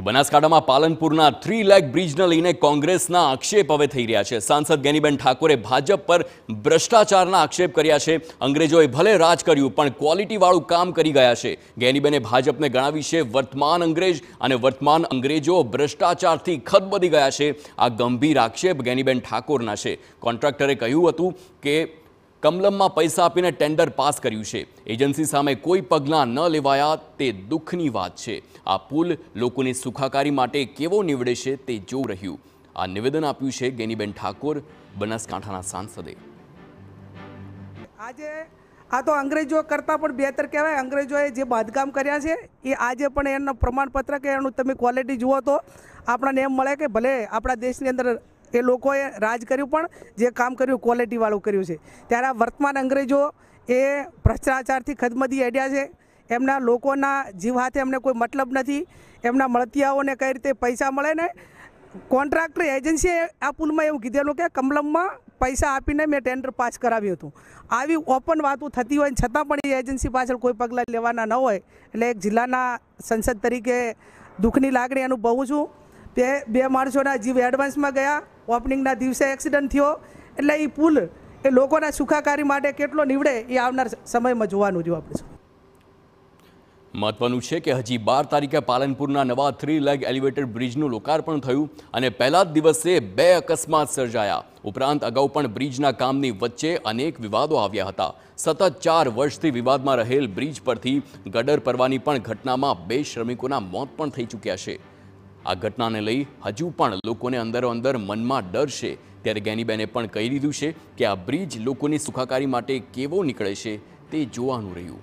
તો બનાસકાંઠામાં પાલનપુરના three lake બ્રિજને લઈને કોંગ્રેસના આક્ષેપ હવે થઈ રહ્યા છે સાંસદ ગેનીબેન ઠાકોરે ભાજપ પર ભ્રષ્ટાચારના આક્ષેપ કર્યા છે અંગ્રેજોએ ભલે રાજ કર્યું પણ ક્વોલિટીવાળું કામ કરી ગયા છે ગેનીબેને ભાજપને ગણાવી છે વર્તમાન અંગ્રેજ અને વર્તમાન અંગ્રેજો ભ્રષ્ટાચારથી ખતબદી ગયા છે આ ગંભીર આક્ષેપ ગેનીબેન ઠાકોરના છે કોન્ટ્રાક્ટરે કહ્યું હતું કે કમલમમાં પૈસા આપીને ટેન્ડર પાસ કર્યું છે એજન્સી સામે કોઈ પગલાં ન લેવાયા તે દુઃખની વાત છે આ પુલ લોકોની સુખાકારી માટે કેવો નીવડે છે તે જોવું રહ્યું આ નિવેદન આપ્યું છે ગેનીબેન ઠાકોર બનાસકાંઠાના સાંસદે આજે આ તો અંગ્રેજો કરતાં પણ બહેતર કહેવાય અંગ્રેજોએ જે બાંધકામ કર્યા છે એ આજે પણ એનું પ્રમાણપત્ર કે એનું તમે ક્વોલિટી જુઓ તો આપણને એમ મળે કે ભલે આપણા દેશની અંદર એ લોકોએ રાજ કર્યું પણ જે કામ કર્યું ક્વોલિટીવાળું કર્યું છે ત્યારે આ વર્તમાન અંગ્રેજો એ ભ્રષ્ટાચારથી ખદમદી અડ્યા છે એમના લોકોના જીવ હાથે એમને કોઈ મતલબ નથી એમના મળતિયાઓને કઈ રીતે પૈસા મળે ને કોન્ટ્રાક્ટર એજન્સીએ આ પુલમાં એવું કીધેલું કે કમલમમાં પૈસા આપીને મેં ટેન્ડર પાસ કરાવ્યું હતું આવી ઓપન વાતું થતી હોય છતાં પણ એ એજન્સી પાછળ કોઈ પગલાં લેવાના ન હોય એટલે એક જિલ્લાના સંસદ તરીકે દુઃખની લાગણી અનુભવું છું તે બે માણસોના જીવ એડવાન્સમાં ગયા ઓપનિંગના દિવસે એક્સિડન્ટ થયો એટલે એ પુલ એ લોકોના સુખાકારી માટે કેટલો નીવડે એ આવનાર સમયમાં જોવાનું રહ્યું આપણે મહત્વનું છે કે હજી બાર તારીખે પાલનપુરના નવા થ્રી લેગ એલિવેટેડ બ્રિજનું લોકાર્પણ થયું અને પહેલા જ દિવસે બે અકસ્માત સર્જાયા ઉપરાંત અગાઉ પણ બ્રિજના કામની વચ્ચે અનેક વિવાદો આવ્યા હતા સતત ચાર વર્ષથી વિવાદમાં રહેલ બ્રિજ પરથી ગડર પરવાની પણ ઘટનામાં બે શ્રમિકોના મોત પણ થઈ ચૂક્યા છે આ ઘટનાને લઈ હજુ પણ લોકોને અંદરો અંદર મનમાં ડર છે ત્યારે ગેનીબેને પણ કહી દીધું છે કે આ બ્રિજ લોકોની સુખાકારી માટે કેવો નીકળે છે તે જોવાનું રહ્યું